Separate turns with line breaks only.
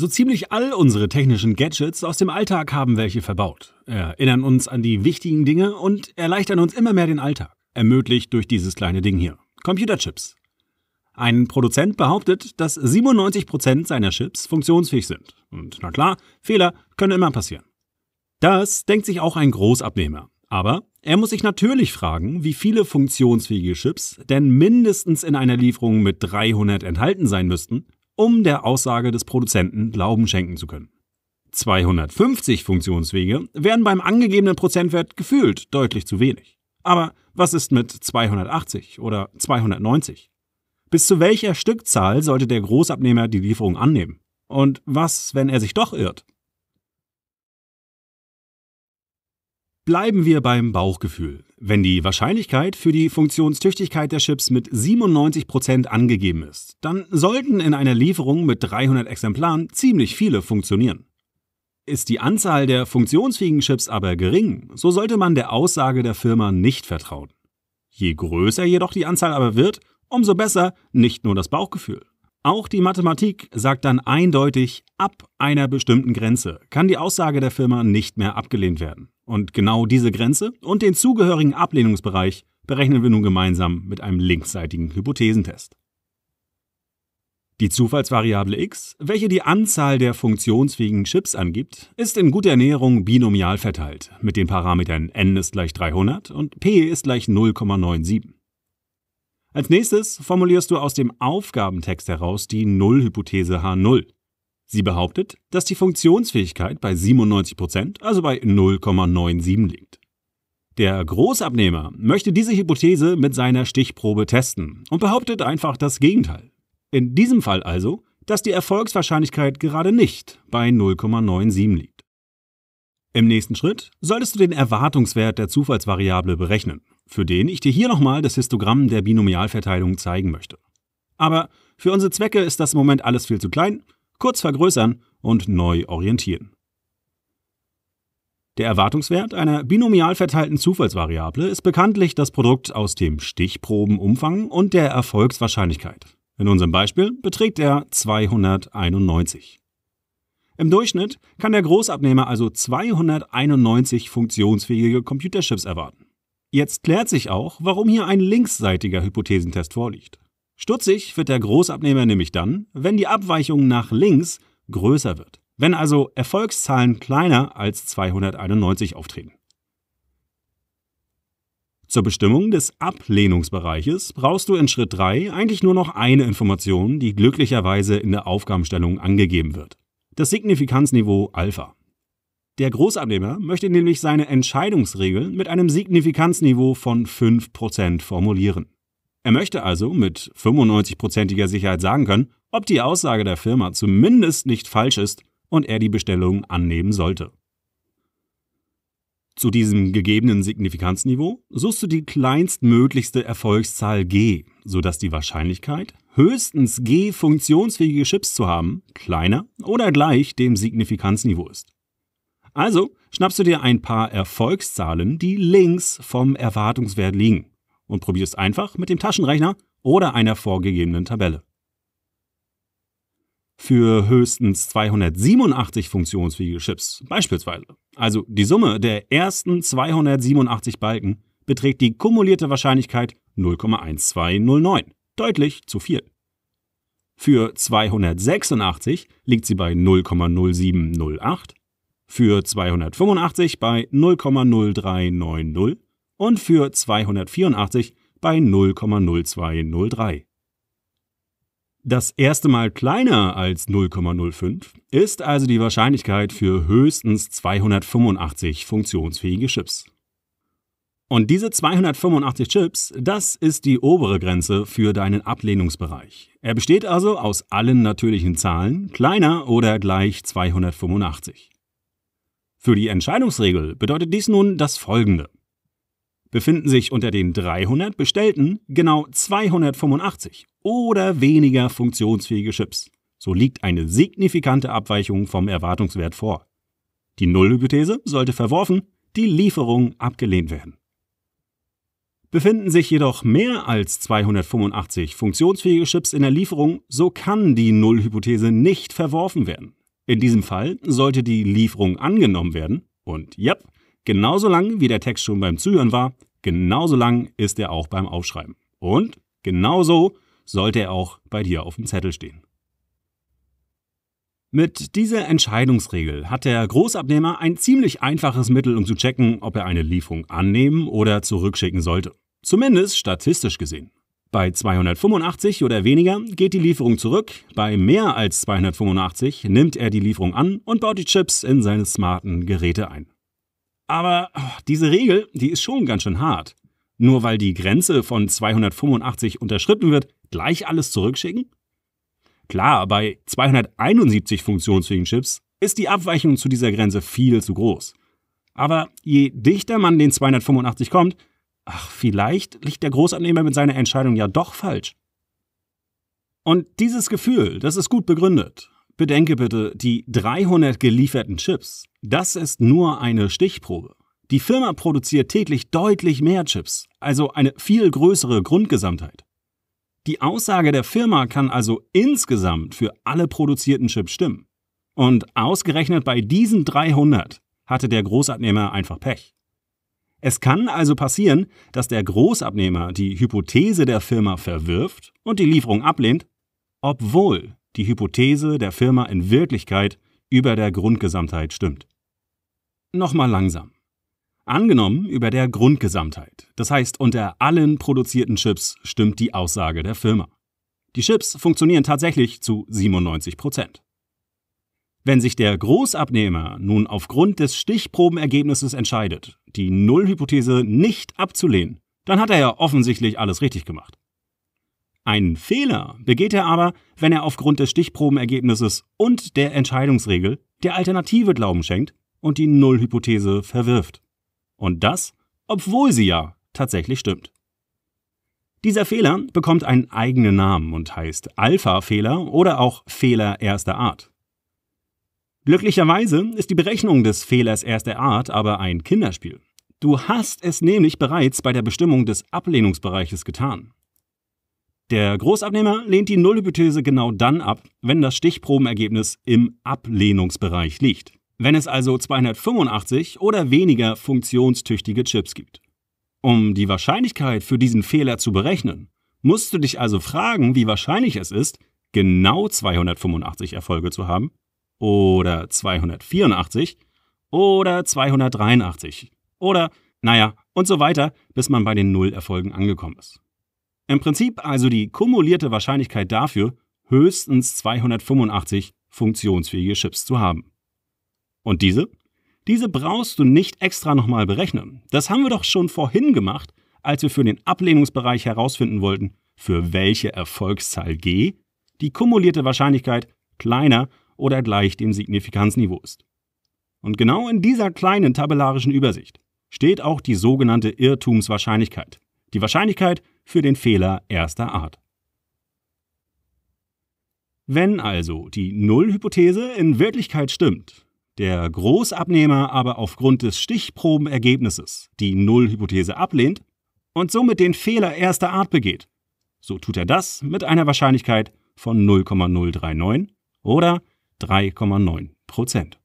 So ziemlich all unsere technischen Gadgets aus dem Alltag haben welche verbaut, erinnern uns an die wichtigen Dinge und erleichtern uns immer mehr den Alltag, ermöglicht durch dieses kleine Ding hier, Computerchips. Ein Produzent behauptet, dass 97% seiner Chips funktionsfähig sind. Und na klar, Fehler können immer passieren. Das denkt sich auch ein Großabnehmer. Aber er muss sich natürlich fragen, wie viele funktionsfähige Chips denn mindestens in einer Lieferung mit 300 enthalten sein müssten, um der Aussage des Produzenten Glauben schenken zu können. 250 Funktionswege wären beim angegebenen Prozentwert gefühlt deutlich zu wenig. Aber was ist mit 280 oder 290? Bis zu welcher Stückzahl sollte der Großabnehmer die Lieferung annehmen? Und was, wenn er sich doch irrt? Bleiben wir beim Bauchgefühl. Wenn die Wahrscheinlichkeit für die Funktionstüchtigkeit der Chips mit 97% angegeben ist, dann sollten in einer Lieferung mit 300 Exemplaren ziemlich viele funktionieren. Ist die Anzahl der funktionsfähigen Chips aber gering, so sollte man der Aussage der Firma nicht vertrauen. Je größer jedoch die Anzahl aber wird, umso besser nicht nur das Bauchgefühl. Auch die Mathematik sagt dann eindeutig, ab einer bestimmten Grenze kann die Aussage der Firma nicht mehr abgelehnt werden. Und genau diese Grenze und den zugehörigen Ablehnungsbereich berechnen wir nun gemeinsam mit einem linksseitigen Hypothesentest. Die Zufallsvariable x, welche die Anzahl der funktionsfähigen Chips angibt, ist in guter Ernährung binomial verteilt mit den Parametern n ist gleich 300 und p ist gleich 0,97. Als nächstes formulierst du aus dem Aufgabentext heraus die Nullhypothese H0. Sie behauptet, dass die Funktionsfähigkeit bei 97%, also bei 0,97 liegt. Der Großabnehmer möchte diese Hypothese mit seiner Stichprobe testen und behauptet einfach das Gegenteil. In diesem Fall also, dass die Erfolgswahrscheinlichkeit gerade nicht bei 0,97 liegt. Im nächsten Schritt solltest du den Erwartungswert der Zufallsvariable berechnen für den ich dir hier nochmal das Histogramm der Binomialverteilung zeigen möchte. Aber für unsere Zwecke ist das im Moment alles viel zu klein, kurz vergrößern und neu orientieren. Der Erwartungswert einer binomial verteilten Zufallsvariable ist bekanntlich das Produkt aus dem Stichprobenumfang und der Erfolgswahrscheinlichkeit. In unserem Beispiel beträgt er 291. Im Durchschnitt kann der Großabnehmer also 291 funktionsfähige Computerchips erwarten. Jetzt klärt sich auch, warum hier ein linksseitiger Hypothesentest vorliegt. Stutzig wird der Großabnehmer nämlich dann, wenn die Abweichung nach links größer wird, wenn also Erfolgszahlen kleiner als 291 auftreten. Zur Bestimmung des Ablehnungsbereiches brauchst du in Schritt 3 eigentlich nur noch eine Information, die glücklicherweise in der Aufgabenstellung angegeben wird. Das Signifikanzniveau Alpha. Der Großabnehmer möchte nämlich seine Entscheidungsregel mit einem Signifikanzniveau von 5% formulieren. Er möchte also mit 95%iger Sicherheit sagen können, ob die Aussage der Firma zumindest nicht falsch ist und er die Bestellung annehmen sollte. Zu diesem gegebenen Signifikanzniveau suchst du die kleinstmöglichste Erfolgszahl g, sodass die Wahrscheinlichkeit, höchstens g funktionsfähige Chips zu haben, kleiner oder gleich dem Signifikanzniveau ist. Also schnappst du dir ein paar Erfolgszahlen, die links vom Erwartungswert liegen und probierst einfach mit dem Taschenrechner oder einer vorgegebenen Tabelle. Für höchstens 287 funktionsfähige Chips beispielsweise, also die Summe der ersten 287 Balken, beträgt die kumulierte Wahrscheinlichkeit 0,1209, deutlich zu viel. Für 286 liegt sie bei 0,0708 für 285 bei 0,0390 und für 284 bei 0,0203. Das erste Mal kleiner als 0,05 ist also die Wahrscheinlichkeit für höchstens 285 funktionsfähige Chips. Und diese 285 Chips, das ist die obere Grenze für deinen Ablehnungsbereich. Er besteht also aus allen natürlichen Zahlen kleiner oder gleich 285. Für die Entscheidungsregel bedeutet dies nun das folgende. Befinden sich unter den 300 bestellten genau 285 oder weniger funktionsfähige Chips, so liegt eine signifikante Abweichung vom Erwartungswert vor. Die Nullhypothese sollte verworfen, die Lieferung abgelehnt werden. Befinden sich jedoch mehr als 285 funktionsfähige Chips in der Lieferung, so kann die Nullhypothese nicht verworfen werden. In diesem Fall sollte die Lieferung angenommen werden und ja, yep, genauso lang wie der Text schon beim Zuhören war, genauso lang ist er auch beim Aufschreiben. Und genauso sollte er auch bei dir auf dem Zettel stehen. Mit dieser Entscheidungsregel hat der Großabnehmer ein ziemlich einfaches Mittel, um zu checken, ob er eine Lieferung annehmen oder zurückschicken sollte. Zumindest statistisch gesehen. Bei 285 oder weniger geht die Lieferung zurück, bei mehr als 285 nimmt er die Lieferung an und baut die Chips in seine smarten Geräte ein. Aber oh, diese Regel, die ist schon ganz schön hart. Nur weil die Grenze von 285 unterschritten wird, gleich alles zurückschicken? Klar, bei 271 funktionsfähigen Chips ist die Abweichung zu dieser Grenze viel zu groß. Aber je dichter man den 285 kommt, ach, vielleicht liegt der Großabnehmer mit seiner Entscheidung ja doch falsch. Und dieses Gefühl, das ist gut begründet. Bedenke bitte, die 300 gelieferten Chips, das ist nur eine Stichprobe. Die Firma produziert täglich deutlich mehr Chips, also eine viel größere Grundgesamtheit. Die Aussage der Firma kann also insgesamt für alle produzierten Chips stimmen. Und ausgerechnet bei diesen 300 hatte der Großabnehmer einfach Pech. Es kann also passieren, dass der Großabnehmer die Hypothese der Firma verwirft und die Lieferung ablehnt, obwohl die Hypothese der Firma in Wirklichkeit über der Grundgesamtheit stimmt. Nochmal langsam. Angenommen über der Grundgesamtheit, das heißt unter allen produzierten Chips stimmt die Aussage der Firma. Die Chips funktionieren tatsächlich zu 97 Prozent. Wenn sich der Großabnehmer nun aufgrund des Stichprobenergebnisses entscheidet, die Nullhypothese nicht abzulehnen, dann hat er ja offensichtlich alles richtig gemacht. Einen Fehler begeht er aber, wenn er aufgrund des Stichprobenergebnisses und der Entscheidungsregel der Alternative Glauben schenkt und die Nullhypothese verwirft. Und das, obwohl sie ja tatsächlich stimmt. Dieser Fehler bekommt einen eigenen Namen und heißt Alpha-Fehler oder auch Fehler erster Art. Glücklicherweise ist die Berechnung des Fehlers erster Art aber ein Kinderspiel. Du hast es nämlich bereits bei der Bestimmung des Ablehnungsbereiches getan. Der Großabnehmer lehnt die Nullhypothese genau dann ab, wenn das Stichprobenergebnis im Ablehnungsbereich liegt. Wenn es also 285 oder weniger funktionstüchtige Chips gibt. Um die Wahrscheinlichkeit für diesen Fehler zu berechnen, musst du dich also fragen, wie wahrscheinlich es ist, genau 285 Erfolge zu haben oder 284 oder 283 oder naja und so weiter, bis man bei den Nullerfolgen angekommen ist. Im Prinzip also die kumulierte Wahrscheinlichkeit dafür, höchstens 285 funktionsfähige Chips zu haben. Und diese? Diese brauchst du nicht extra nochmal berechnen. Das haben wir doch schon vorhin gemacht, als wir für den Ablehnungsbereich herausfinden wollten, für welche Erfolgszahl G die kumulierte Wahrscheinlichkeit kleiner oder gleich dem Signifikanzniveau ist. Und genau in dieser kleinen tabellarischen Übersicht steht auch die sogenannte Irrtumswahrscheinlichkeit, die Wahrscheinlichkeit für den Fehler erster Art. Wenn also die Nullhypothese in Wirklichkeit stimmt, der Großabnehmer aber aufgrund des Stichprobenergebnisses die Nullhypothese ablehnt und somit den Fehler erster Art begeht, so tut er das mit einer Wahrscheinlichkeit von 0,039 oder 3,9 Prozent